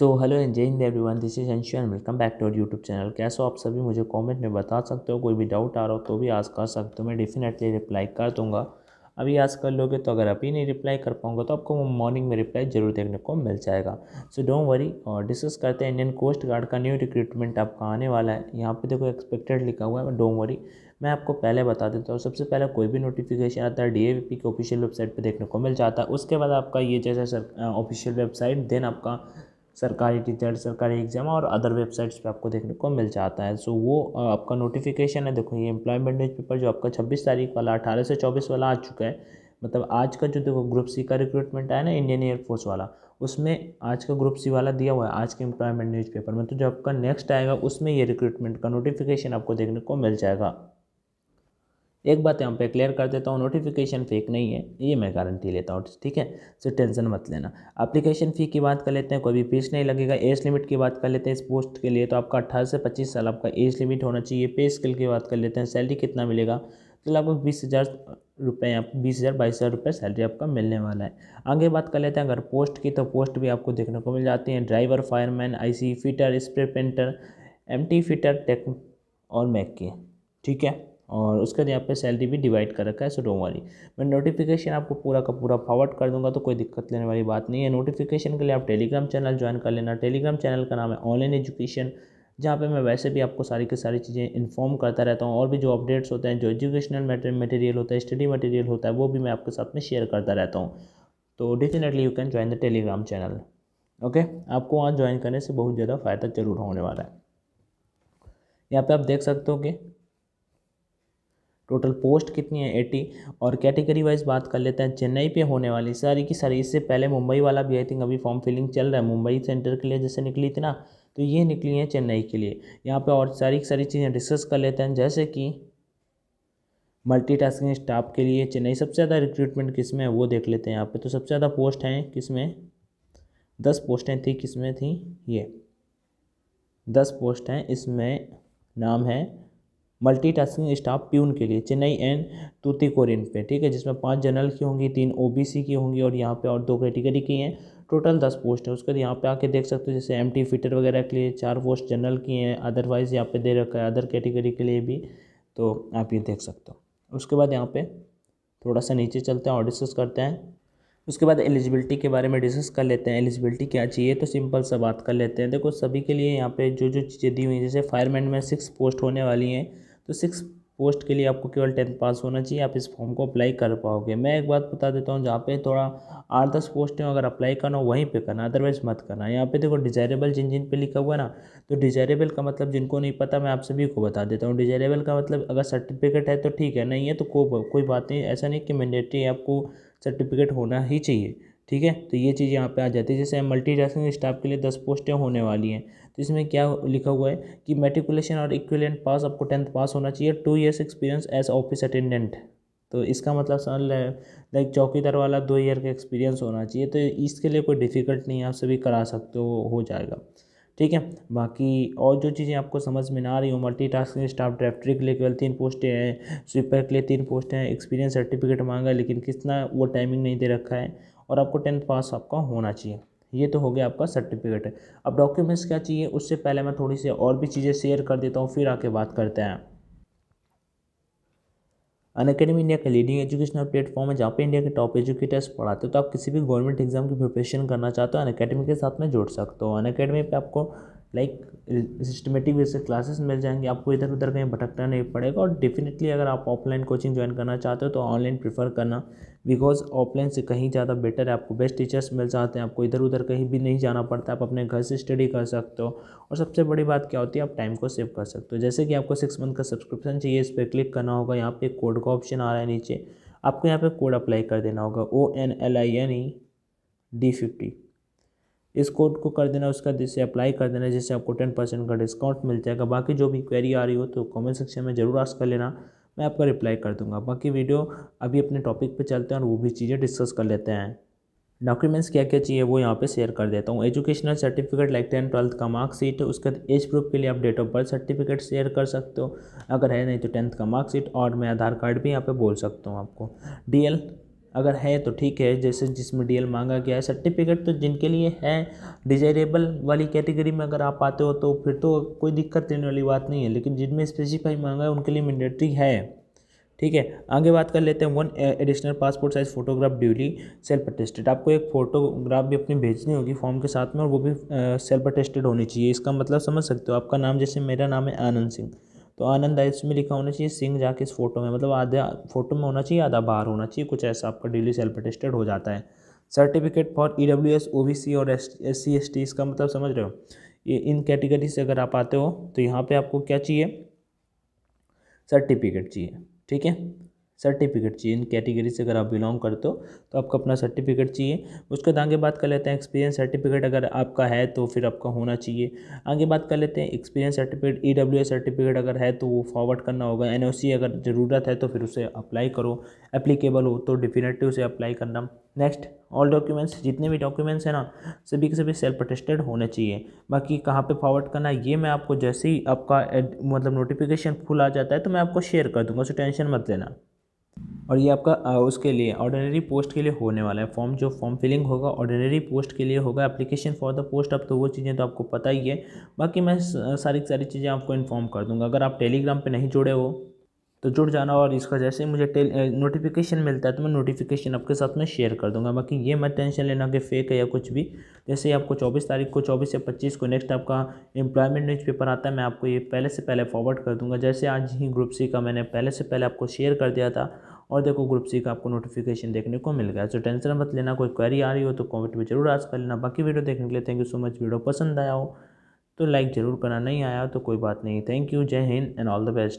so hello and Jai Hind everyone this is Anshu and welcome back to our YouTube channel कैसे हो आप सभी मुझे कमेंट में बता सकते हो कोई भी डाउट आ रहा हो तो भी आज कर सकते हो मैं डेफिनेटली रिप्लाई कर दूंगा अभी आज कर लोगे तो अगर अभी नहीं रिप्लाई कर पाऊंगा तो आपको मॉर्निंग में रिप्लाई जरूर देखने को मिल जाएगा सो डोंट वरी और डिस्कस करते हैं इंडियन कोस्ट गार्ड का न्यू रिक्रूटमेंट आपका आने वाला है यहाँ पे देखो एक्सपेक्टेड लिखा हुआ है डोंट वरी मैं आपको पहले बता देता हूँ सबसे पहले कोई भी नोटिफिकेशन आता है डी के ऑफिशियल वेबसाइट पर देखने को मिल जाता है उसके बाद आपका ये जैसा सर ऑफिशियल वेबसाइट देन आपका सरकारी टीचर सरकारी एग्ज़ाम और अदर वेबसाइट्स पे आपको देखने को मिल जाता है सो वो आपका नोटिफिकेशन है देखो ये एम्प्लॉयमेंट न्यूज़ पेपर जो आपका छब्बीस तारीख वाला अठारह से चौबीस वाला आ चुका है मतलब आज का जो देखो ग्रुप सी का रिक्रूटमेंट आया ना इंडियन एयरफोर्स वाला उसमें आज का ग्रुप सी वाला दिया हुआ है आज के एम्प्लॉयमेंट न्यूज़पेपर में तो जो आपका नेक्स्ट आएगा उसमें ये रिक्रूटमेंट का नोटिफिकेशन आपको देखने को मिल जाएगा एक बात यहाँ पे क्लियर कर देता हूँ नोटिफिकेशन फ़ेक नहीं है ये मैं गारंटी लेता हूँ ठीक है सो टेंशन मत लेना एप्लीकेशन फ़ी की बात कर लेते हैं कोई भी फीस नहीं लगेगा एज लिमिट की बात कर लेते हैं इस पोस्ट के लिए तो आपका अट्ठारह से पच्चीस साल आपका एज लिमिट होना चाहिए पे स्किल की बात कर लेते हैं सैलरी कितना मिलेगा तो लगभग बीस हज़ार रुपये या बीस हज़ार बाईस हज़ार रुपये सैलरी आपका मिलने वाला है आगे बात कर लेते हैं अगर पोस्ट की तो पोस्ट भी आपको देखने को मिल जाती है driver fireman IC fitter spray painter MT fitter tech और मैक की ठीक है और उसके बाद यहाँ पे सैलरी भी डिवाइड कर रखा है सो डोंट वरी मैं नोटिफिकेशन आपको पूरा का पूरा फॉरवर्ड कर दूंगा तो कोई दिक्कत लेने वाली बात नहीं है नोटिफिकेशन के लिए आप टेलीग्राम चैनल ज्वाइन कर लेना टेलीग्राम चैनल का नाम है ऑनलाइन एजुकेशन जहाँ पे मैं वैसे भी आपको सारी की सारी चीज़ें इन्फॉर्म करता रहता हूँ और भी जो अपडेट्स होते हैं जो एजुकेशनल मटेरियल होता है स्टडी मटेरियल होता है वो भी मैं आपके साथ में शेयर करता रहता हूँ तो definitely you can join the Telegram channel okay आपको वहाँ ज्वाइन करने से बहुत ज़्यादा फ़ायदा ज़रूर होने वाला है यहाँ पे आप देख सकते हो कि टोटल पोस्ट कितनी है एटी और कैटेगरी वाइज बात कर लेते हैं चेन्नई पे होने वाली सारी की सारी इससे पहले मुंबई वाला भी आई थिंक अभी फॉर्म फिलिंग चल रहा है मुंबई सेंटर के लिए जैसे निकली थी ना तो ये निकली है चेन्नई के लिए यहाँ पर और सारी सारी चीज़ें डिस्कस कर लेते हैं जैसे कि मल्टी स्टाफ के लिए चेन्नई सबसे ज़्यादा रिक्रूटमेंट किस में है वो देख लेते हैं यहाँ पर तो सबसे ज़्यादा पोस्ट हैं किस में दस पोस्टें थी किस में थी ये दस पोस्ट हैं इसमें नाम है मल्टीटास्किंग स्टाफ प्यून के लिए चेन्नई एंड तूतीकोरिन पे ठीक है जिसमें पाँच जनरल की होंगी तीन ओबीसी की होंगी और यहाँ पे और दो कैटेगरी की हैं टोटल दस पोस्ट है उसके बाद यहाँ पे आके देख सकते हो जैसे एम टी फिटर वगैरह के लिए चार पोस्ट जनरल की हैं अदरवाइज़ यहाँ पे दे रखा है अदर कैटेगरी के लिए भी तो आप ये देख सकते हो उसके बाद यहाँ पर थोड़ा सा नीचे चलते हैं और डिस्कस करते हैं उसके बाद एलिजिबिलिटी के बारे में डिस्कस कर लेते हैं एलिजिबिलिटी क्या चाहिए तो सिंपल सा बात कर लेते हैं देखो सभी के लिए यहाँ पे जो जो चीज़ें दी हुई हैं जैसे फायरमैन में सिक्स पोस्ट होने वाली हैं तो सिक्स पोस्ट के लिए आपको केवल टेंथ पास होना चाहिए आप इस फॉर्म को अप्लाई कर पाओगे मैं एक बात बता देता हूँ जहाँ पे थोड़ा आठ दस पोस्ट हैं अगर अप्लाई करना हो वहीं पे करना अदरवाइज मत करना यहाँ पे देखो डिजायरेबल जिन जिन पे लिखा हुआ है ना तो डिजायरेबल का मतलब जिनको नहीं पता मैं आप सभी को बता देता हूँ डिजायरेबल का मतलब अगर सर्टिफिकेट है तो ठीक है नहीं है तो को, कोई बात नहीं ऐसा नहीं कि मैंडेटरी आपको सर्टिफिकेट होना ही चाहिए ठीक है तो ये चीज़ यहाँ पे आ जाती है जैसे मल्टी टास्किंग स्टाफ के लिए दस पोस्टें होने वाली हैं तो इसमें क्या लिखा हुआ है कि मेट्रिकुलेशन और इक्विलेंट पास आपको टेंथ पास होना चाहिए two years experience as office attendant तो इसका मतलब सर लाइक चौकीदार वाला दो ईयर का एक्सपीरियंस होना चाहिए तो इसके लिए कोई डिफ़िकल्ट नहीं है आप सभी करा सकते हो हो जाएगा ठीक है बाकी और जो चीज़ें आपको समझ में ना आ रही हो मल्टी टास्किंग स्टाफ ड्राफ्टरी के लिए केवल तीन पोस्टें हैं स्वीपर के लिए तीन पोस्टें हैं एक्सपीरियंस सर्टिफिकेट मांगा लेकिन कितना वो टाइमिंग नहीं दे रखा है और आपको टेंथ पास आपका होना चाहिए ये तो हो गया आपका सर्टिफिकेट अब डॉक्यूमेंट्स क्या चाहिए उससे पहले मैं थोड़ी सी और भी चीज़ें शेयर कर देता हूँ फिर आके बात करते हैं अन अकेडमी इंडिया का लीडिंग एजुकेशनल प्लेटफॉर्म है जहाँ पे इंडिया के टॉप एजुकेटर्स पढ़ाते हो तो आप किसी भी गवर्नमेंट एग्जाम की प्रिपरेशन करना चाहते हो अन अकेडमी के साथ में जुड़ सकते हो अन अकेडमी पे आपको लाइक सिस्टमेटिक वे से क्लासेस मिल जाएंगे आपको इधर उधर कहीं भटकना नहीं पड़ेगा और डेफिनेटली अगर आप ऑफलाइन कोचिंग ज्वाइन करना चाहते हो तो ऑनलाइन प्रीफर करना बिकॉज ऑफलाइन से कहीं ज़्यादा बेटर है आपको बेस्ट टीचर्स मिल जाते हैं आपको इधर उधर कहीं भी नहीं जाना पड़ता आप अपने घर से स्टडी कर सकते हो और सबसे बड़ी बात क्या होती है आप टाइम को सेव कर सकते हो जैसे कि आपको सिक्स मंथ का सब्सक्रिप्शन चाहिए इस पर क्लिक करना होगा यहाँ पे कोड का ऑप्शन आ रहा है नीचे आपको यहाँ पे कोड अप्लाई कर देना होगा O N L I N E D fifty इस कोड को कर देना उसका जिससे अप्लाई कर देना जिससे आपको टेन परसेंट का डिस्काउंट मिल जाएगा बाकी जो भी क्वेरी आ रही हो तो कमेंट सेक्शन में ज़रूर आस्क कर लेना मैं आपका रिप्लाई कर दूंगा बाकी वीडियो अभी अपने टॉपिक पे चलते हैं और वो भी चीज़ें डिस्कस कर लेते हैं डॉक्यूमेंट्स क्या क्या चाहिए वो यहाँ पर शेयर कर देता हूँ educational certificate like ten twelfth का मार्कशीट उसके बाद एज प्रूफ के लिए आप date of birth certificate share कर सकते हो अगर है नहीं तो टेंथ का मार्कशीट और मैं आधार कार्ड भी यहाँ पर बोल सकता हूँ आपको डी अगर है तो ठीक है जैसे जिसमें डीएल मांगा गया है सर्टिफिकेट तो जिनके लिए है डिजायरेबल वाली कैटेगरी में अगर आप आते हो तो फिर तो कोई दिक्कत देने वाली बात नहीं है लेकिन जिनमें स्पेसिफाई मांगा है उनके लिए मैंडेटरी है ठीक है आगे बात कर लेते हैं one additional passport size photograph duly self attested आपको एक फोटोग्राफ भी अपनी भेजनी होगी फॉर्म के साथ में और वो भी सेल्फ अटेस्टेड होनी चाहिए इसका मतलब समझ सकते हो आपका नाम जैसे मेरा नाम है आनंद सिंह तो आनंद आए इसमें लिखा होना चाहिए सिंह जाके इस फोटो में मतलब आधा फोटो में होना चाहिए आधा बाहर होना चाहिए कुछ ऐसा आपका डेली सेल्फ अटेस्टेड हो जाता है certificate for E W S O B C और एस सी एस टी इसका मतलब समझ रहे हो ये इन कैटेगरी से अगर आप आते हो तो यहाँ पे आपको क्या चाहिए सर्टिफिकेट चाहिए ठीक है सर्टिफिकेट चाहिए इन कैटेगरी से अगर आप बिलोंग करते हो तो आपको अपना सर्टिफिकेट चाहिए उसके बाद आगे बात कर लेते हैं एक्सपीरियंस सर्टिफिकेट अगर आपका है तो फिर आपका होना चाहिए आगे बात कर लेते हैं experience certificate E W S certificate अगर है तो वो फॉरवर्ड करना होगा एन ओ सी अगर ज़रूरत है तो फिर उसे अप्लाई करो अप्लीकेबल हो तो डिफिनेटली उसे अप्लाई करना नेक्स्ट ऑल डॉक्यूमेंट्स जितने भी डॉक्यूमेंट्स हैं ना सभी के सभी सेल्फ अटेस्टेड होने चाहिए बाकी कहाँ पे फॉरवर्ड करना है ये मैं आपको जैसे ही आपका मतलब नोटिफिकेशन फुल आ जाता है तो मैं आपको शेयर कर दूंगा उसे टेंशन मत लेना और ये आपका उसके लिए ऑर्डिनरी पोस्ट के लिए होने वाला है फॉर्म जो फॉर्म फिलिंग होगा ऑर्डिनरी पोस्ट के लिए होगा एप्लीकेशन फॉर द पोस्ट अब तो वो चीज़ें तो आपको पता ही है बाकी मैं सारी सारी चीज़ें आपको इन्फॉर्म कर दूँगा अगर आप टेलीग्राम पर नहीं जुड़े हो तो जुड़ जाना और इसका जैसे मुझे नोटिफिकेशन मिलता है तो मैं नोटिफिकेशन आपके साथ में शेयर कर दूंगा बाकी ये मत टेंशन लेना कि फेक है या कुछ भी जैसे आपको 24 तारीख को 24 या 25 को नेक्स्ट आपका एम्प्लॉयमेंट न्यूज़पेपर आता है मैं आपको ये पहले से पहले फॉरवर्ड कर दूंगा जैसे आज ही ग्रुप सी का मैंने पहले से पहले आपको शेयर कर दिया था और देखो ग्रुप सी का आपको नोटिफिकेशन देखने को मिल गया सो टेंशन मत लेना कोई क्वेरी आ रही हो तो कॉमेंट में जरूर आज कर लेना बाकी वीडियो देखने के लिए thank you so much video पसंद आया हो तो लाइक ज़रूर करना नहीं आया तो कोई बात नहीं थैंक यू जय Hind and all the best